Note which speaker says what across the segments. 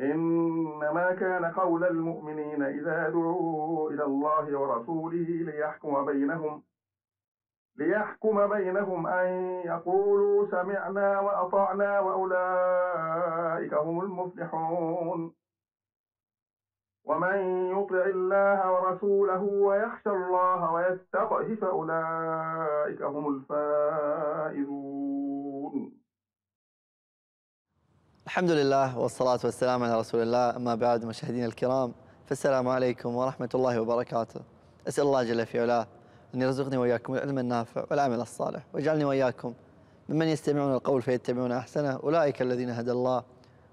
Speaker 1: إنما كان قول المؤمنين إذا دعوا إلى الله ورسوله ليحكم بينهم ليحكم بينهم أن يقولوا سمعنا وأطعنا وأولئك هم المفلحون ومن يطع الله ورسوله ويخشى الله ويتقه فأولئك هم الفائزون الحمد لله والصلاة والسلام على رسول الله أما بعد مشاهدينا الكرام فالسلام عليكم ورحمة الله وبركاته أسأل الله جل في علاه أن يرزقني وإياكم العلم النافع والعمل الصالح ويجعلني وإياكم ممن يستمعون القول فيتبعون أحسنه أولئك الذين هدى الله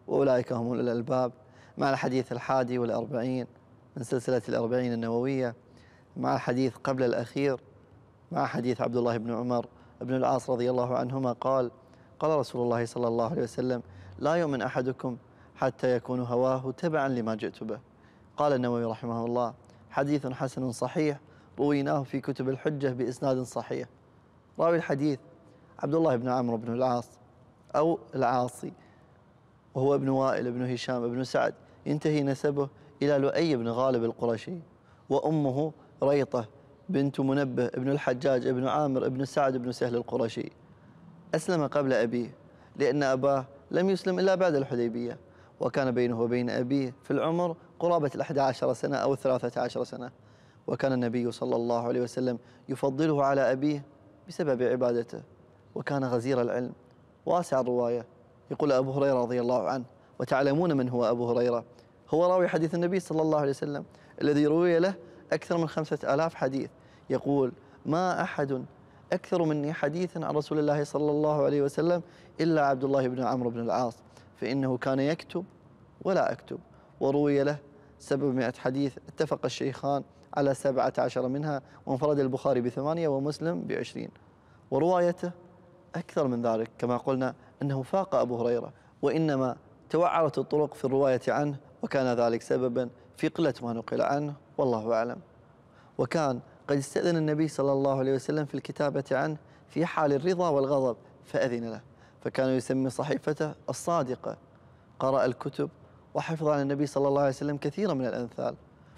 Speaker 1: وأولئك هم الألباب مع الحديث الحادي والأربعين من سلسلة الأربعين النووية مع الحديث قبل الأخير مع حديث عبد الله بن عمر بن العاص رضي الله عنهما قال قال رسول الله صلى الله عليه وسلم لا يؤمن أحدكم حتى يكون هواه تبعا لما جئت به قال النووي رحمه الله حديث حسن صحيح رويناه في كتب الحجة بإسناد صحيح راوي الحديث عبد الله بن عمرو بن العاص أو العاصي وهو ابن وائل بن هشام بن سعد ينتهي نسبه إلى لؤي بن غالب القرشي وأمه ريطة بنت منبه بن الحجاج بن عامر بن سعد بن سهل القرشي أسلم قبل أبيه لأن أباه لم يسلم إلا بعد الحديبية وكان بينه وبين أبيه في العمر قرابة الأحد عشر سنة أو الثلاثة عشر سنة وكان النبي صلى الله عليه وسلم يفضله على أبيه بسبب عبادته وكان غزير العلم واسع الرواية يقول أبو هريرة رضي الله عنه وتعلمون من هو أبو هريرة هو راوي حديث النبي صلى الله عليه وسلم الذي روي له أكثر من خمسة آلاف حديث يقول ما أحد أكثر مني حديثا عن رسول الله صلى الله عليه وسلم إلا عبد الله بن عمرو بن العاص فإنه كان يكتب ولا أكتب وروي له 700 حديث اتفق الشيخان على 17 منها وانفرد البخاري بثمانية ومسلم بعشرين وروايته أكثر من ذلك كما قلنا أنه فاق أبو هريرة وإنما توعرت الطرق في الرواية عنه وكان ذلك سببا في قلة ما نقل عنه والله أعلم وكان قد استأذن النبي صلى الله عليه وسلم في الكتابة عنه في حال الرضا والغضب فأذن له فكان يسمي صحيفته الصادقة قرأ الكتب وحفظ عن النبي صلى الله عليه وسلم كثيرا من الأمثال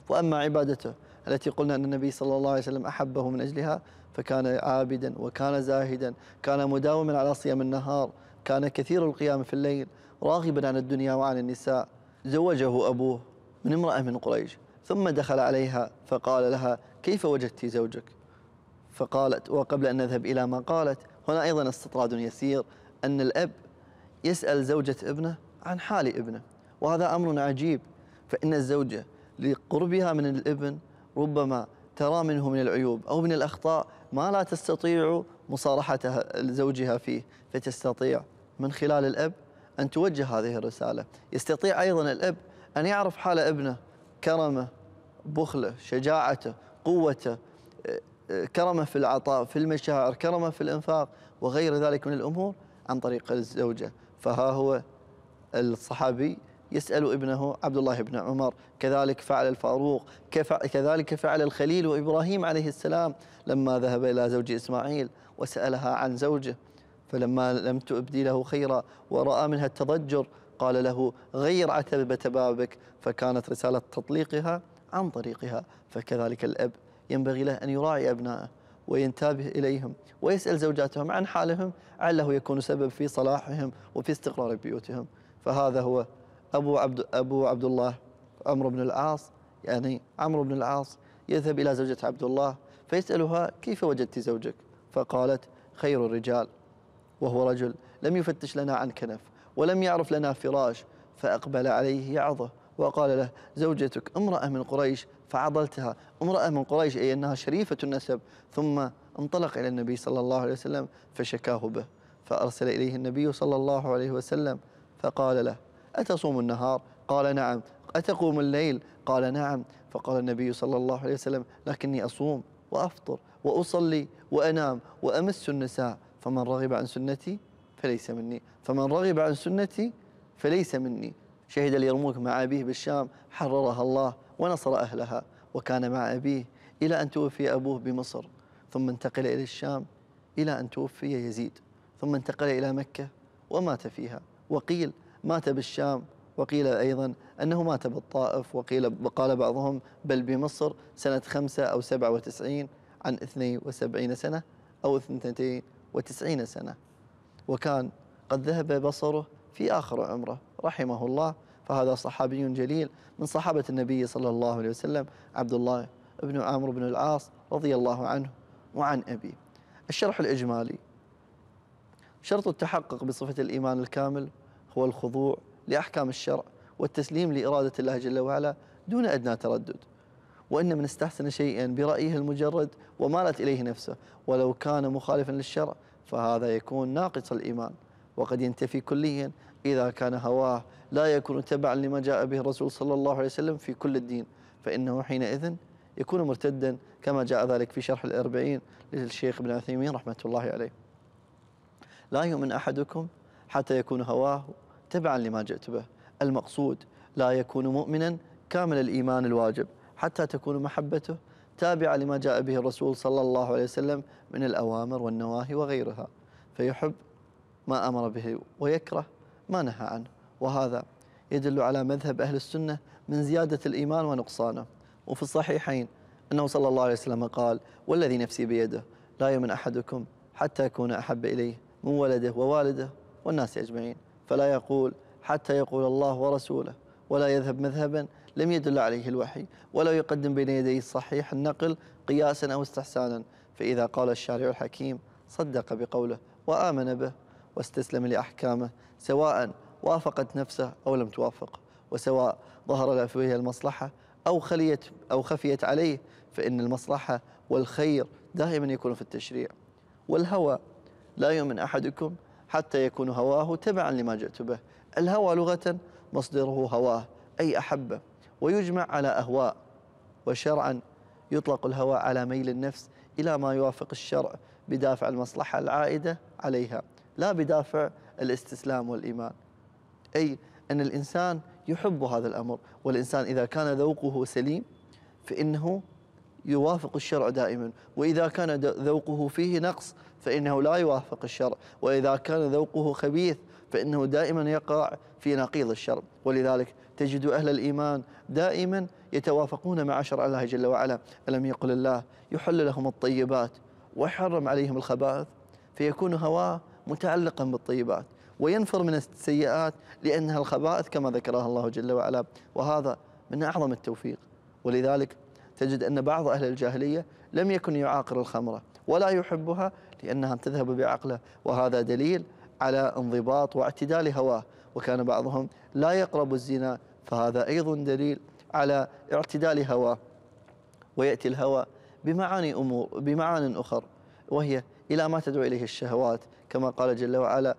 Speaker 1: وأما عبادته التي قلنا أن النبي صلى الله عليه وسلم أحبه من أجلها فكان عابدا وكان زاهدا كان مداوما على صيام النهار كان كثير القيام في الليل راغبا عن الدنيا وعن النساء زوجه أبوه من امرأة من قريش ثم دخل عليها فقال لها كيف وجدت زوجك فقالت وقبل أن نذهب إلى ما قالت هنا أيضا استطراد يسير أن الأب يسأل زوجة ابنه عن حال ابنه وهذا أمر عجيب فإن الزوجة لقربها من الابن ربما ترى منه من العيوب أو من الأخطاء ما لا تستطيع مصارحة زوجها فيه فتستطيع من خلال الأب أن توجه هذه الرسالة يستطيع أيضا الأب أن يعرف حال ابنه كرمه بخله شجاعته قوته آه، آه، كرمه في العطاء في المشاعر كرمه في الإنفاق وغير ذلك من الأمور عن طريق الزوجة فها هو الصحابي يسأل ابنه عبد الله بن عمر كذلك فعل الفاروق كذلك فعل الخليل وإبراهيم عليه السلام لما ذهب إلى زوج إسماعيل وسألها عن زوجه فلما لم تبدي له خيرا ورأى منها التضجر قال له غير عتبة بابك فكانت رسالة تطليقها عن طريقها فكذلك الأب ينبغي له أن يراعي أبنائه وينتابه إليهم ويسأل زوجاتهم عن حالهم علّه يكون سبب في صلاحهم وفي استقرار بيوتهم فهذا هو أبو عبد, أبو عبد الله عمرو بن العاص يعني عمرو بن العاص يذهب إلى زوجة عبد الله فيسألها كيف وجدت زوجك فقالت خير الرجال وهو رجل لم يفتش لنا عن كنف ولم يعرف لنا فراش فأقبل عليه يعظه وقال له زوجتك امرأة من قريش فعضلتها امرأة من قريش أي أنها شريفة النسب ثم انطلق إلى النبي صلى الله عليه وسلم فشكاه به فأرسل إليه النبي صلى الله عليه وسلم فقال له أتصوم النهار؟ قال نعم أتقوم الليل؟ قال نعم فقال النبي صلى الله عليه وسلم لكني أصوم وأفطر وأصلي وأنام وأمس النساء فمن رغب عن سنتي فليس مني فمن رغب عن سنتي فليس مني شهد اليرموك مع أبيه بالشام حررها الله ونصر أهلها وكان مع أبيه إلى أن توفي أبوه بمصر ثم انتقل إلى الشام إلى أن توفي يزيد ثم انتقل إلى مكة ومات فيها وقيل مات بالشام وقيل أيضا أنه مات بالطائف وقيل وقال بعضهم بل بمصر سنة خمسة أو سبعة وتسعين عن اثنين وسبعين سنة أو اثنتين وتسعين سنة وكان قد ذهب بصره في آخر عمره رحمه الله فهذا صحابي جليل من صحابة النبي صلى الله عليه وسلم عبد الله بن عمرو بن العاص رضي الله عنه وعن أبيه الشرح الإجمالي شرط التحقق بصفة الإيمان الكامل هو الخضوع لأحكام الشرع والتسليم لإرادة الله جل وعلا دون أدنى تردد وإن من استحسن شيئا برأيه المجرد ومالت إليه نفسه ولو كان مخالفا للشرع فهذا يكون ناقص الإيمان وقد ينتفي كليا إذا كان هواه لا يكون تبعا لما جاء به الرسول صلى الله عليه وسلم في كل الدين فإنه حينئذ يكون مرتدا كما جاء ذلك في شرح الأربعين للشيخ ابن عثيمين رحمة الله عليه لا يؤمن أحدكم حتى يكون هواه تبعا لما جئت به المقصود لا يكون مؤمنا كامل الإيمان الواجب حتى تكون محبته تابعة لما جاء به الرسول صلى الله عليه وسلم من الأوامر والنواهي وغيرها فيحب ما أمر به ويكره ما نهى عنه وهذا يدل على مذهب أهل السنة من زيادة الإيمان ونقصانه وفي الصحيحين أنه صلى الله عليه وسلم قال والذي نفسي بيده لا يؤمن أحدكم حتى أكون أحب إليه من ولده ووالده والناس أجمعين فلا يقول حتى يقول الله ورسوله ولا يذهب مذهبا لم يدل عليه الوحي ولا يقدم بين يديه الصحيح النقل قياسا أو استحسانا فإذا قال الشارع الحكيم صدق بقوله وآمن به واستسلم لأحكامه سواء وافقت نفسه أو لم توافق وسواء ظهر له فيه المصلحة أو خليت أو خفيت عليه فإن المصلحة والخير دائما يكون في التشريع والهوى لا يؤمن أحدكم حتى يكون هواه تبعا لما جئت به الهوى لغة مصدره هواه أي أحبه ويجمع على أهواء وشرعا يطلق الهوى على ميل النفس إلى ما يوافق الشرع بدافع المصلحة العائدة عليها لا بدافع الاستسلام والإيمان أي أن الإنسان يحب هذا الأمر والإنسان إذا كان ذوقه سليم فإنه يوافق الشرع دائما وإذا كان ذوقه فيه نقص فإنه لا يوافق الشرع وإذا كان ذوقه خبيث فإنه دائما يقع في نقيض الشرع ولذلك تجد أهل الإيمان دائما يتوافقون مع شرع الله جل وعلا ألم يقل الله يحل لهم الطيبات ويحرم عليهم الخبائث فيكون هواه متعلقا بالطيبات وينفر من السيئات لأنها الخبائث كما ذكرها الله جل وعلا وهذا من أعظم التوفيق ولذلك تجد أن بعض أهل الجاهلية لم يكن يعاقر الخمرة ولا يحبها لأنها تذهب بعقله وهذا دليل على انضباط واعتدال هواه وكان بعضهم لا يقرب الزنا فهذا أيضا دليل على اعتدال هواه ويأتي الهوى بمعاني أمور بمعان أخر وهي إلى ما تدعو إليه الشهوات كما قال جل وعلا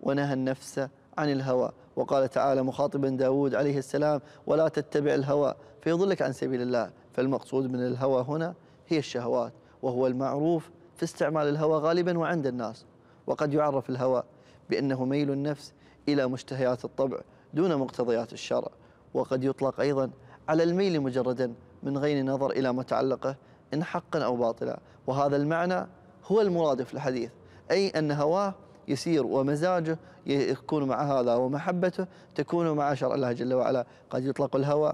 Speaker 1: ونهى النفس عن الهوى وقال تعالى مخاطبا داود عليه السلام ولا تتبع الهوى فيضلك عن سبيل الله فالمقصود من الهوى هنا هي الشهوات وهو المعروف في استعمال الهوى غالبا وعند الناس وقد يعرف الهوى بأنه ميل النفس إلى مشتهيات الطبع دون مقتضيات الشرع وقد يطلق أيضا على الميل مجردا من غير نظر إلى متعلقه إن حقا أو باطلا وهذا المعنى هو المرادف للحديث أي أن هواه يسير ومزاجه يكون مع هذا ومحبته تكون مع شرع الله جل وعلا قد يطلق الهوى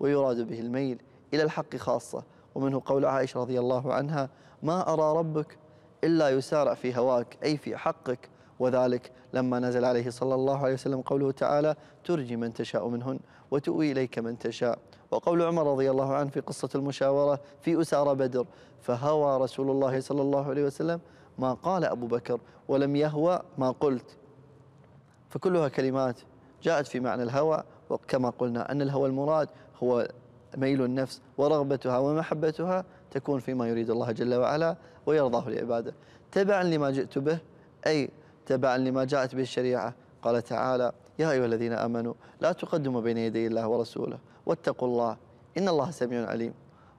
Speaker 1: ويراد به الميل إلى الحق خاصة ومنه قول عائشة رضي الله عنها ما أرى ربك إلا يسارع في هواك أي في حقك وذلك لما نزل عليه صلى الله عليه وسلم قوله تعالى ترجي من تشاء منهن وتؤوي إليك من تشاء وقول عمر رضي الله عنه في قصة المشاورة في أسارة بدر فهوى رسول الله صلى الله عليه وسلم ما قال أبو بكر ولم يهوى ما قلت فكلها كلمات جاءت في معنى الهوى وكما قلنا أن الهوى المراد هو ميل النفس ورغبتها ومحبتها تكون فيما يريد الله جل وعلا ويرضاه لعباده تبعا لما جئت به أي تبعا لما جاءت به الشريعة قال تعالى يا أيها الذين آمنوا لا تقدموا بين يدي الله ورسوله واتقوا الله إن الله سميع عليم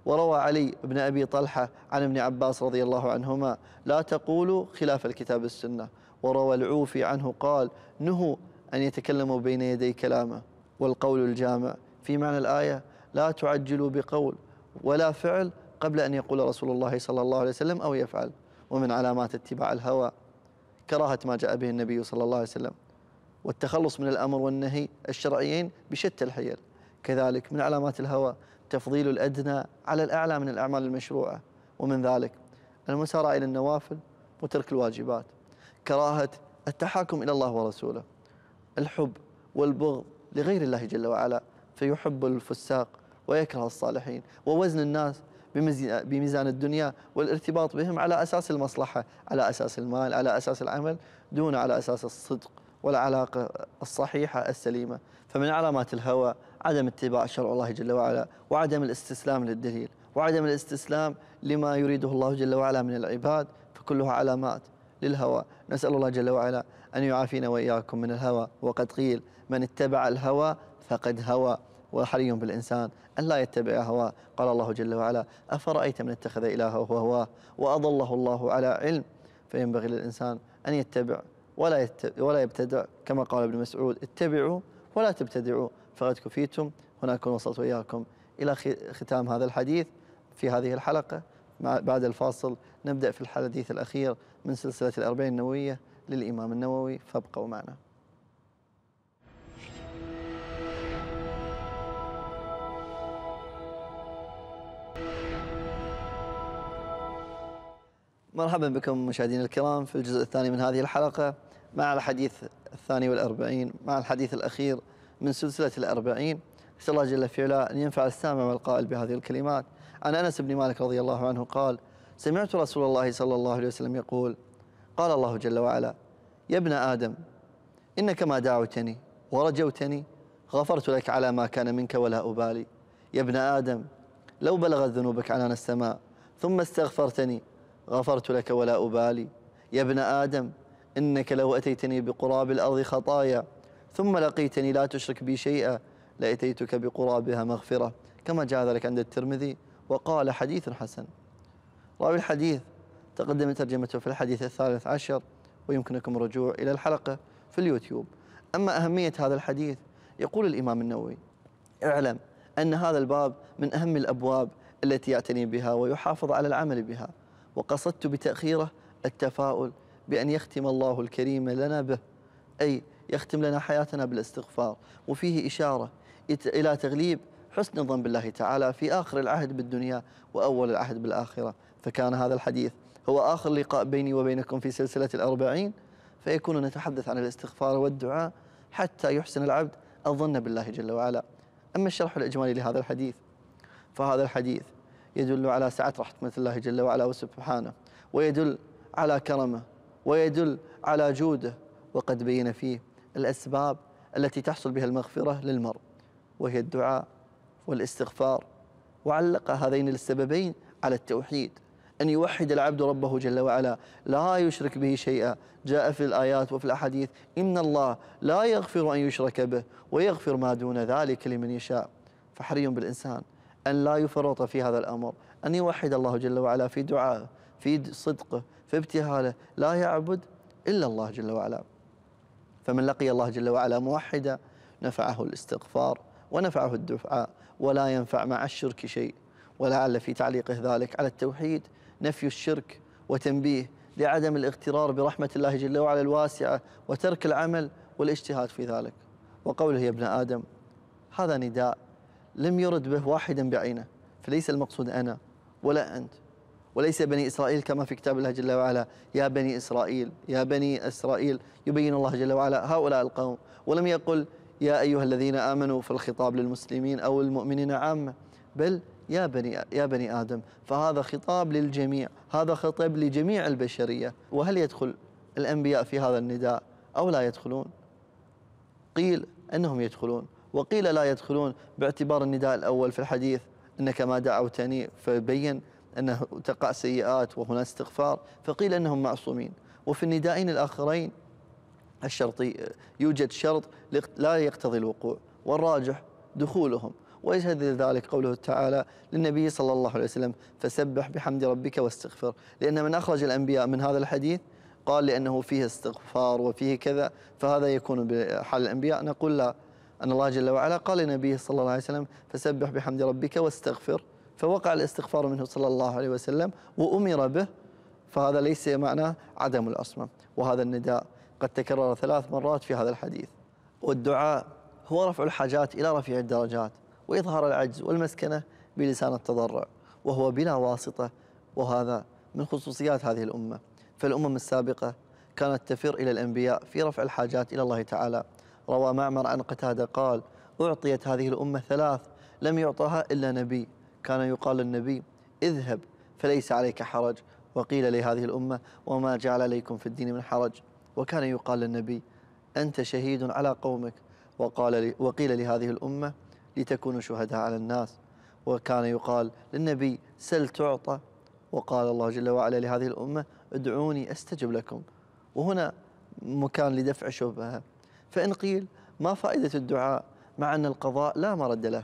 Speaker 1: وروى علي بن أبي طلحة عن ابن عباس رضي الله عنهما لا تقولوا خلاف الكتاب السنة وروى العوفي عنه قال نهوا أن يتكلموا بين يدي كلامه والقول الجامع في معنى الآية لا تعجلوا بقول ولا فعل قبل أن يقول رسول الله صلى الله عليه وسلم أو يفعل ومن علامات اتباع الهوى كراهة ما جاء به النبي صلى الله عليه وسلم والتخلص من الأمر والنهي الشرعيين بشتى الحيل كذلك من علامات الهوى تفضيل الأدنى على الأعلى من الأعمال المشروعة ومن ذلك المسارع إلى النوافل وترك الواجبات كراهة التحاكم إلى الله ورسوله الحب والبغض لغير الله جل وعلا فيحب الفساق ويكره الصالحين ووزن الناس بميزان الدنيا والارتباط بهم على أساس المصلحة على أساس المال على أساس العمل دون على أساس الصدق والعلاقة الصحيحة السليمة فمن علامات الهوى عدم اتباع شرع الله جل وعلا وعدم الاستسلام للدليل وعدم الاستسلام لما يريده الله جل وعلا من العباد فكلها علامات للهوى نسأل الله جل وعلا أن يعافينا وإياكم من الهوى وقد قيل من اتبع الهوى فقد هوى وحري بالإنسان أن لا يتبع هواه قال الله جل وعلا أفرأيت من اتخذ إلهه هواه وأضله الله على علم فينبغي للإنسان أن يتبع ولا ولا يبتدع كما قال ابن مسعود اتبعوا ولا تبتدعوا فقد كفيتم هنا أكون وصلت وياكم إلى ختام هذا الحديث في هذه الحلقة بعد الفاصل نبدأ في الحديث الأخير من سلسلة الأربعين النووية للإمام النووي فابقوا معنا مرحبا بكم مشاهدينا الكرام في الجزء الثاني من هذه الحلقة مع الحديث الثاني والأربعين مع الحديث الأخير من سلسلة الأربعين أسأل الله جل في علاه أن ينفع السامع والقائل بهذه الكلمات عن أنس بن مالك رضي الله عنه قال سمعت رسول الله صلى الله عليه وسلم يقول قال الله جل وعلا يا ابن آدم إنك ما دعوتني ورجوتني غفرت لك على ما كان منك ولا أبالي يا ابن آدم لو بلغت ذنوبك عنان السماء ثم استغفرتني غفرت لك ولا أبالي يا ابن آدم إنك لو أتيتني بقراب الأرض خطايا ثم لقيتني لا تشرك بي شيئا لأتيتك بقرابها مغفرة كما جاء ذلك عند الترمذي وقال حديث حسن راوي الحديث تقدم ترجمته في الحديث الثالث عشر ويمكنكم الرجوع إلى الحلقة في اليوتيوب أما أهمية هذا الحديث يقول الإمام النووي اعلم أن هذا الباب من أهم الأبواب التي يعتني بها ويحافظ على العمل بها وقصدت بتأخيره التفاؤل بأن يختم الله الكريم لنا به أي يختم لنا حياتنا بالاستغفار وفيه إشارة إلى تغليب حسن الظن بالله تعالى في آخر العهد بالدنيا وأول العهد بالآخرة فكان هذا الحديث هو آخر لقاء بيني وبينكم في سلسلة الأربعين فيكون نتحدث عن الاستغفار والدعاء حتى يحسن العبد الظن بالله جل وعلا أما الشرح الإجمالي لهذا الحديث فهذا الحديث يدل على سعة رحمة الله جل وعلا وسبحانه ويدل على كرمه ويدل على جوده وقد بين فيه الأسباب التي تحصل بها المغفرة للمرء وهي الدعاء والاستغفار وعلق هذين السببين على التوحيد أن يوحد العبد ربه جل وعلا لا يشرك به شيئا جاء في الآيات وفي الأحاديث إن الله لا يغفر أن يشرك به ويغفر ما دون ذلك لمن يشاء فحري بالإنسان أن لا يفرط في هذا الأمر أن يوحد الله جل وعلا في دعائه في صدقه في ابتهاله لا يعبد إلا الله جل وعلا فمن لقي الله جل وعلا موحدا نفعه الاستغفار ونفعه الدعاء ولا ينفع مع الشرك شيء ولعل في تعليقه ذلك على التوحيد نفي الشرك وتنبيه لعدم الاغترار برحمة الله جل وعلا الواسعة وترك العمل والاجتهاد في ذلك وقوله يا ابن آدم هذا نداء لم يرد به واحدا بعينه فليس المقصود أنا ولا أنت وليس بني إسرائيل كما في كتاب الله جل وعلا يا بني إسرائيل يا بني إسرائيل يبين الله جل وعلا هؤلاء القوم ولم يقل يا أيها الذين آمنوا في الخطاب للمسلمين أو المؤمنين عامة بل يا بني يا بني آدم فهذا خطاب للجميع هذا خطاب لجميع البشرية وهل يدخل الأنبياء في هذا النداء أو لا يدخلون قيل أنهم يدخلون وقيل لا يدخلون باعتبار النداء الأول في الحديث إنك ما دعوتني فبين أنه تقع سيئات وهنا استغفار فقيل أنهم معصومين وفي الندائين الآخرين الشرطي يوجد شرط لا يقتضي الوقوع والراجح دخولهم ويشهد لذلك قوله تعالى للنبي صلى الله عليه وسلم فسبح بحمد ربك واستغفر لأن من أخرج الأنبياء من هذا الحديث قال لأنه فيه استغفار وفيه كذا فهذا يكون بحال الأنبياء نقول لا أن الله جل وعلا قال لنبيه صلى الله عليه وسلم فسبح بحمد ربك واستغفر فوقع الاستغفار منه صلى الله عليه وسلم وأمر به فهذا ليس معناه عدم العصمة وهذا النداء قد تكرر ثلاث مرات في هذا الحديث والدعاء هو رفع الحاجات إلى رفيع الدرجات وإظهار العجز والمسكنة بلسان التضرع وهو بلا واسطة وهذا من خصوصيات هذه الأمة فالأمم السابقة كانت تفر إلى الأنبياء في رفع الحاجات إلى الله تعالى روى معمر عن قتادة قال أعطيت هذه الأمة ثلاث لم يعطها إلا نبي كان يقال للنبي اذهب فليس عليك حرج وقيل لهذه الأمة وما جعل عليكم في الدين من حرج وكان يقال للنبي أنت شهيد على قومك وقال وقيل لهذه الأمة لتكونوا شهداء على الناس وكان يقال للنبي سل تعطى وقال الله جل وعلا لهذه الأمة ادعوني أستجب لكم وهنا مكان لدفع شبهة فإن قيل ما فائدة الدعاء مع أن القضاء لا مرد له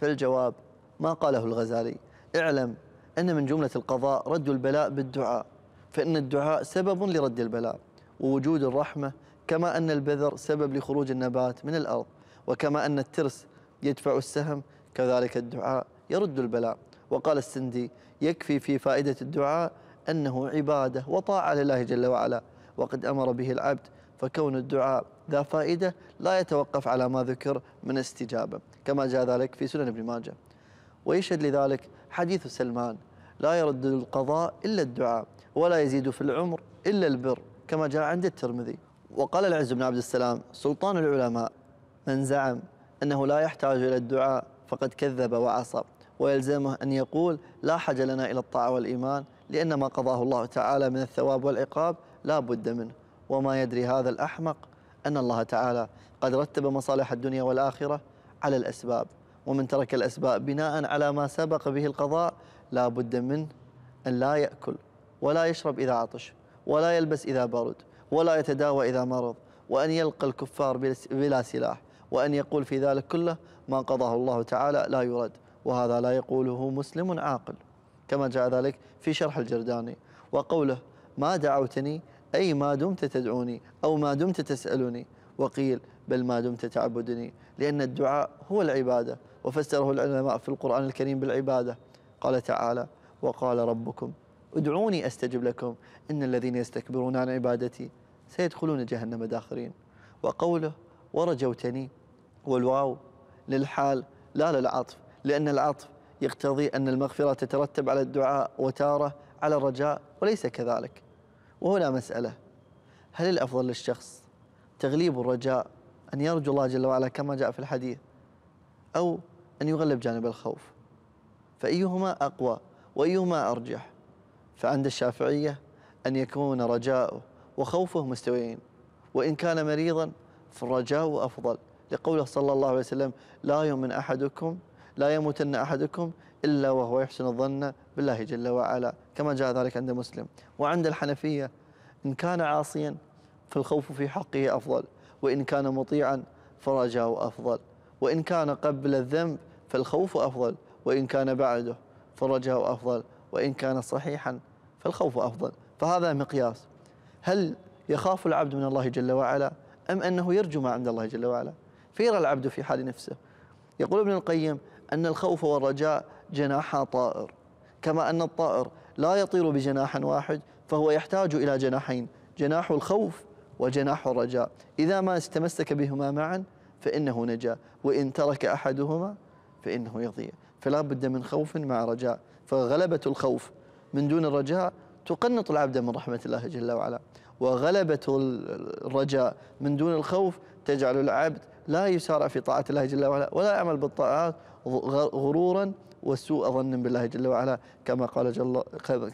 Speaker 1: فالجواب ما قاله الغزالي اعلم أن من جملة القضاء رد البلاء بالدعاء فإن الدعاء سبب لرد البلاء ووجود الرحمة كما أن البذر سبب لخروج النبات من الأرض وكما أن الترس يدفع السهم كذلك الدعاء يرد البلاء وقال السندي يكفي في فائدة الدعاء أنه عبادة وطاعة لله جل وعلا وقد أمر به العبد فكون الدعاء ذا فائدة لا يتوقف على ما ذكر من استجابة كما جاء ذلك في سنن ابن ماجه ويشهد لذلك حديث سلمان لا يرد القضاء إلا الدعاء ولا يزيد في العمر إلا البر كما جاء عند الترمذي وقال العز بن عبد السلام سلطان العلماء من زعم أنه لا يحتاج إلى الدعاء فقد كذب وعصى ويلزمه أن يقول لا حاجة لنا إلى الطاعة والإيمان لأن ما قضاه الله تعالى من الثواب والعقاب لا بد منه وما يدري هذا الأحمق أن الله تعالى قد رتب مصالح الدنيا والآخرة على الأسباب ومن ترك الأسباب بناء على ما سبق به القضاء لا بد من أن لا يأكل ولا يشرب إذا عطش ولا يلبس إذا برد ولا يتداوى إذا مرض وأن يلقى الكفار بلا سلاح وأن يقول في ذلك كله ما قضاه الله تعالى لا يرد وهذا لا يقوله مسلم عاقل كما جاء ذلك في شرح الجرداني وقوله ما دعوتني أي ما دمت تدعوني أو ما دمت تسألني وقيل بل ما دمت تعبدني لأن الدعاء هو العبادة وفسره العلماء في القرآن الكريم بالعبادة قال تعالى وقال ربكم ادعوني أستجب لكم إن الذين يستكبرون عن عبادتي سيدخلون جهنم داخرين وقوله ورجوتني والواو للحال لا للعطف لأن العطف يقتضي أن المغفرة تترتب على الدعاء وتارة على الرجاء وليس كذلك وهنا مسألة هل الأفضل للشخص تغليب الرجاء أن يرجو الله جل وعلا كما جاء في الحديث أو أن يغلب جانب الخوف فأيهما أقوى وأيهما أرجح فعند الشافعية أن يكون رجاؤه وخوفه مستويين وإن كان مريضا فالرجاء أفضل لقوله صلى الله عليه وسلم لا يؤمن أحدكم لا يموتن أحدكم إلا وهو يحسن الظن بالله جل وعلا كما جاء ذلك عند مسلم وعند الحنفية إن كان عاصيا فالخوف في حقه أفضل وإن كان مطيعا فرجاء أفضل وإن كان قبل الذنب فالخوف أفضل وإن كان بعده فالرجاء أفضل وإن كان صحيحا فالخوف أفضل فهذا مقياس هل يخاف العبد من الله جل وعلا أم أنه يرجو ما عند الله جل وعلا فيرى العبد في حال نفسه يقول ابن القيم أن الخوف والرجاء جناحا طائر كما أن الطائر لا يطير بجناح واحد فهو يحتاج إلى جناحين جناح الخوف وجناح الرجاء إذا ما استمسك بهما معا فإنه نجا وإن ترك أحدهما فإنه يضيع فلا بد من خوف مع رجاء فغلبة الخوف من دون الرجاء تقنط العبد من رحمة الله جل وعلا وغلبة الرجاء من دون الخوف تجعل العبد لا يسارع في طاعة الله جل وعلا ولا يعمل بالطاعات غرورا وسوء ظن بالله جل وعلا كما قال جل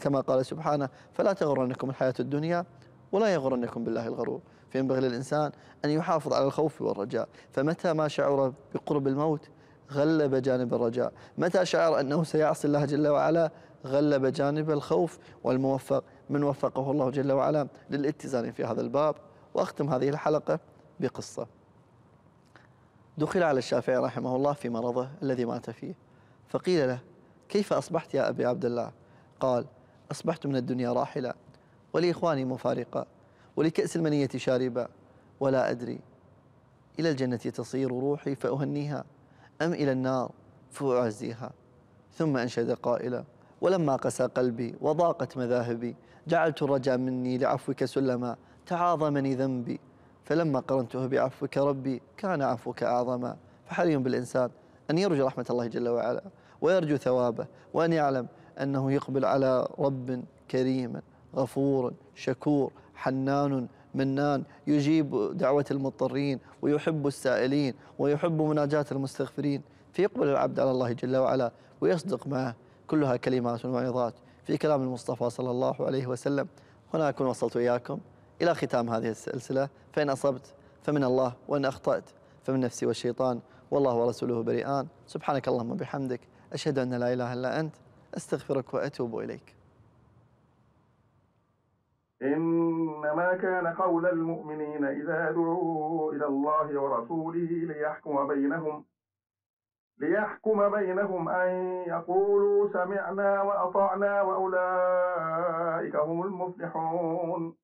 Speaker 1: كما قال سبحانه فلا تغرنكم الحياة الدنيا ولا يغرنكم بالله الغرور فينبغي للإنسان أن يحافظ على الخوف والرجاء فمتى ما شعر بقرب الموت غلب جانب الرجاء متى شعر أنه سيعصي الله جل وعلا غلب جانب الخوف والموفق من وفقه الله جل وعلا للاتزان في هذا الباب وأختم هذه الحلقة بقصة دخل على الشافعي رحمه الله في مرضه الذي مات فيه فقيل له كيف أصبحت يا أبي عبد الله قال أصبحت من الدنيا راحلة ولإخواني مفارقة ولكأس المنية شاربة ولا أدري إلى الجنة تصير روحي فأهنيها أم إلى النار فأعزيها ثم أنشد قائلا ولما قسى قلبي وضاقت مذاهبي جعلت الرجاء مني لعفوك سلما تعاظمني ذنبي فلما قرنته بعفوك ربي كان عفوك أعظما فحري بالإنسان أن يرجو رحمة الله جل وعلا ويرجو ثوابه وأن يعلم أنه يقبل على رب كريم غفور شكور حنان منان يجيب دعوة المضطرين ويحب السائلين ويحب مناجاة المستغفرين فيقبل العبد على الله جل وعلا ويصدق معه كلها كلمات وموعظات في كلام المصطفى صلى الله عليه وسلم هنا أكون وصلت إياكم إلى ختام هذه السلسلة فإن أصبت فمن الله وإن أخطأت فمن نفسي والشيطان والله ورسوله بريئان سبحانك اللهم وبحمدك أشهد أن لا إله إلا أنت أستغفرك وأتوب إليك إنما كان قول المؤمنين إذا دعوا إلى الله ورسوله ليحكم بينهم ليحكم بينهم أن يقولوا سمعنا وأطعنا وأولئك هم المفلحون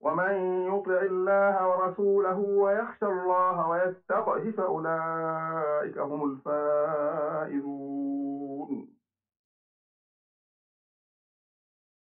Speaker 1: ومن يطع الله ورسوله ويخشى الله ويتقه فأولئك هم الفائزون